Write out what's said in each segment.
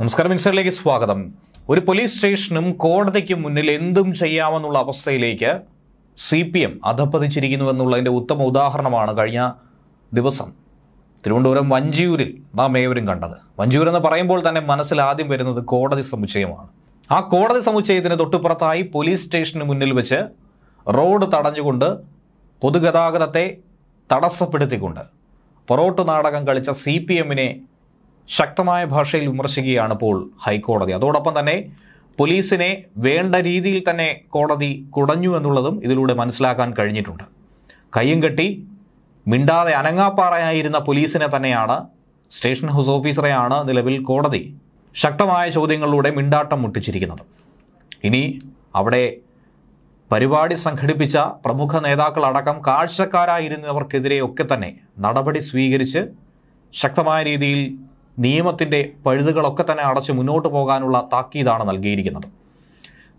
നമസ്കാരം മിക്സറിലേക്ക് സ്വാഗതം ഒരു പോലീസ് സ്റ്റേഷനും കോടതിക്കും മുന്നിൽ എന്തും ചെയ്യാമെന്നുള്ള അവസ്ഥയിലേക്ക് സി പി എം അധപ്പതിച്ചിരിക്കുന്നുവെന്നുള്ളതിൻ്റെ ഉത്തമ ഉദാഹരണമാണ് കഴിഞ്ഞ ദിവസം തിരുവനന്തപുരം വഞ്ചിയൂരിൽ നാം ഏവരും കണ്ടത് വഞ്ചിയൂർ എന്ന് പറയുമ്പോൾ തന്നെ മനസ്സിൽ ആദ്യം വരുന്നത് കോടതി സമുച്ചയമാണ് ആ കോടതി സമുച്ചയത്തിന് തൊട്ടുപുറത്തായി പോലീസ് സ്റ്റേഷന് മുന്നിൽ വെച്ച് റോഡ് തടഞ്ഞുകൊണ്ട് പൊതുഗതാഗതത്തെ തടസ്സപ്പെടുത്തിക്കൊണ്ട് പൊറോട്ട് നാടകം കളിച്ച സി പി എമ്മിനെ ശക്തമായ ഭാഷയിൽ വിമർശിക്കുകയാണ് ഇപ്പോൾ ഹൈക്കോടതി അതോടൊപ്പം തന്നെ പോലീസിനെ വേണ്ട രീതിയിൽ തന്നെ കോടതി കുടഞ്ഞു എന്നുള്ളതും ഇതിലൂടെ മനസ്സിലാക്കാൻ കഴിഞ്ഞിട്ടുണ്ട് കയ്യും കെട്ടി മിണ്ടാതെ അനങ്ങാപ്പാറയായിരുന്ന പോലീസിനെ തന്നെയാണ് സ്റ്റേഷൻ ഹൗസ് ഓഫീസറെയാണ് നിലവിൽ കോടതി ശക്തമായ ചോദ്യങ്ങളിലൂടെ മിണ്ടാട്ടം മുട്ടിച്ചിരിക്കുന്നത് ഇനി അവിടെ പരിപാടി സംഘടിപ്പിച്ച പ്രമുഖ നേതാക്കളടക്കം കാഴ്ചക്കാരായിരുന്നവർക്കെതിരെയൊക്കെ തന്നെ നടപടി സ്വീകരിച്ച് ശക്തമായ രീതിയിൽ നിയമത്തിൻ്റെ പഴുതുകളൊക്കെ തന്നെ അടച്ച് മുന്നോട്ട് പോകാനുള്ള താക്കീതാണ് നൽകിയിരിക്കുന്നത്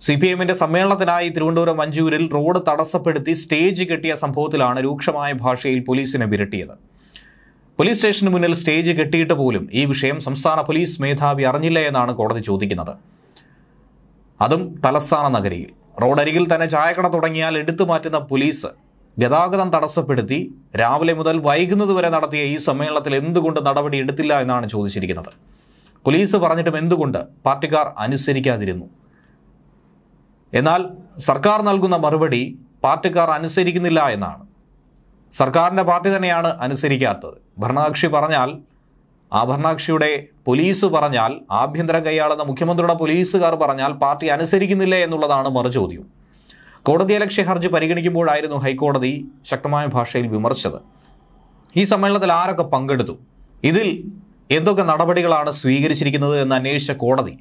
സി പി എമ്മിന്റെ സമ്മേളനത്തിനായി തിരുവനന്തപുരം മഞ്ചൂരിൽ റോഡ് തടസ്സപ്പെടുത്തി സ്റ്റേജ് കെട്ടിയ സംഭവത്തിലാണ് രൂക്ഷമായ ഭാഷയിൽ പോലീസിനെ വിരട്ടിയത് പോലീസ് സ്റ്റേഷന് മുന്നിൽ സ്റ്റേജ് കെട്ടിയിട്ട് പോലും ഈ വിഷയം സംസ്ഥാന പോലീസ് മേധാവി അറിഞ്ഞില്ല എന്നാണ് കോടതി ചോദിക്കുന്നത് അതും തലസ്ഥാന നഗരിയിൽ റോഡരികിൽ തന്നെ ചായക്കട തുടങ്ങിയാൽ എടുത്തു മാറ്റുന്ന പോലീസ് ഗതാഗതം തടസ്സപ്പെടുത്തി രാവിലെ മുതൽ വൈകുന്നത് വരെ നടത്തിയ ഈ സമ്മേളനത്തിൽ എന്തുകൊണ്ട് നടപടി എടുത്തില്ല എന്നാണ് ചോദിച്ചിരിക്കുന്നത് പോലീസ് പറഞ്ഞിട്ടും എന്തുകൊണ്ട് പാർട്ടിക്കാർ അനുസരിക്കാതിരുന്നു എന്നാൽ സർക്കാർ നൽകുന്ന മറുപടി പാർട്ടിക്കാർ അനുസരിക്കുന്നില്ല എന്നാണ് സർക്കാരിൻ്റെ പാർട്ടി തന്നെയാണ് അനുസരിക്കാത്തത് ഭരണകക്ഷി പറഞ്ഞാൽ ആ ഭരണകക്ഷിയുടെ പോലീസ് പറഞ്ഞാൽ ആഭ്യന്തര കൈയാളുന്ന മുഖ്യമന്ത്രിയുടെ പോലീസുകാർ പറഞ്ഞാൽ പാർട്ടി അനുസരിക്കുന്നില്ല എന്നുള്ളതാണ് മറുചോദ്യം കോടതിയലക്ഷ്യ ഹർജി പരിഗണിക്കുമ്പോഴായിരുന്നു ഹൈക്കോടതി ശക്തമായ ഭാഷയിൽ വിമർശിച്ചത് ഈ സമ്മേളനത്തിൽ ആരൊക്കെ പങ്കെടുത്തു ഇതിൽ എന്തൊക്കെ നടപടികളാണ് സ്വീകരിച്ചിരിക്കുന്നത് എന്ന് അന്വേഷിച്ച കോടതി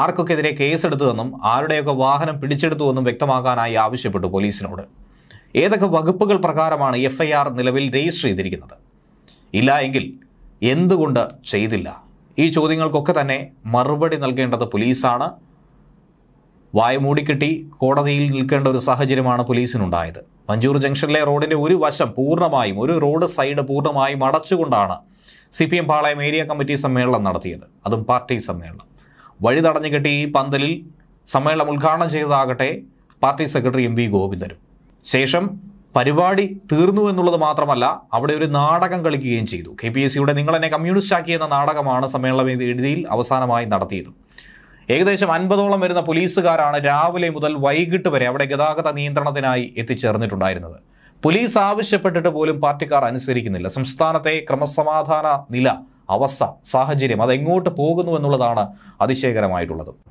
ആർക്കൊക്കെതിരെ കേസെടുത്തുവെന്നും ആരുടെയൊക്കെ വാഹനം പിടിച്ചെടുത്തുവെന്നും വ്യക്തമാക്കാനായി ആവശ്യപ്പെട്ടു പോലീസിനോട് ഏതൊക്കെ വകുപ്പുകൾ പ്രകാരമാണ് എഫ് നിലവിൽ രജിസ്റ്റർ ചെയ്തിരിക്കുന്നത് ഇല്ല എങ്കിൽ എന്തുകൊണ്ട് ചെയ്തില്ല ഈ ചോദ്യങ്ങൾക്കൊക്കെ തന്നെ മറുപടി നൽകേണ്ടത് പോലീസാണ് വായ മൂടിക്കെട്ടി കോടതിയിൽ നിൽക്കേണ്ട ഒരു സാഹചര്യമാണ് പോലീസിനുണ്ടായത് മഞ്ചൂർ ജംഗ്ഷനിലെ റോഡിൻ്റെ ഒരു വശം പൂർണ്ണമായും ഒരു റോഡ് സൈഡ് പൂർണ്ണമായും അടച്ചുകൊണ്ടാണ് C P M Palayam area committee സമ്മേളനം നടത്തിയത് അതും പാർട്ടി സമ്മേളനം വഴി തടഞ്ഞു കെട്ടി ഈ പന്തലിൽ സമ്മേളനം ഉദ്ഘാടനം ചെയ്തതാകട്ടെ പാർട്ടി സെക്രട്ടറി എം വി ഗോവിന്ദനും ശേഷം പരിപാടി തീർന്നു എന്നുള്ളത് മാത്രമല്ല അവിടെ ഒരു നാടകം കളിക്കുകയും ചെയ്തു കെ പി എസ് സിയുടെ നിങ്ങളെന്നെ കമ്മ്യൂണിസ്റ്റ് ആക്കിയെന്ന നാടകമാണ് സമ്മേളന വേദിയിൽ അവസാനമായി നടത്തിയത് ഏകദേശം അൻപതോളം വരുന്ന പോലീസുകാരാണ് രാവിലെ മുതൽ വൈകിട്ട് വരെ അവിടെ ഗതാഗത നിയന്ത്രണത്തിനായി എത്തിച്ചേർന്നിട്ടുണ്ടായിരുന്നത് പോലീസ് ആവശ്യപ്പെട്ടിട്ട് പോലും പാർട്ടിക്കാർ അനുസരിക്കുന്നില്ല സംസ്ഥാനത്തെ ക്രമസമാധാന നില അവസ്ഥ സാഹചര്യം അതെങ്ങോട്ട് പോകുന്നു എന്നുള്ളതാണ് അതിശയകരമായിട്ടുള്ളത്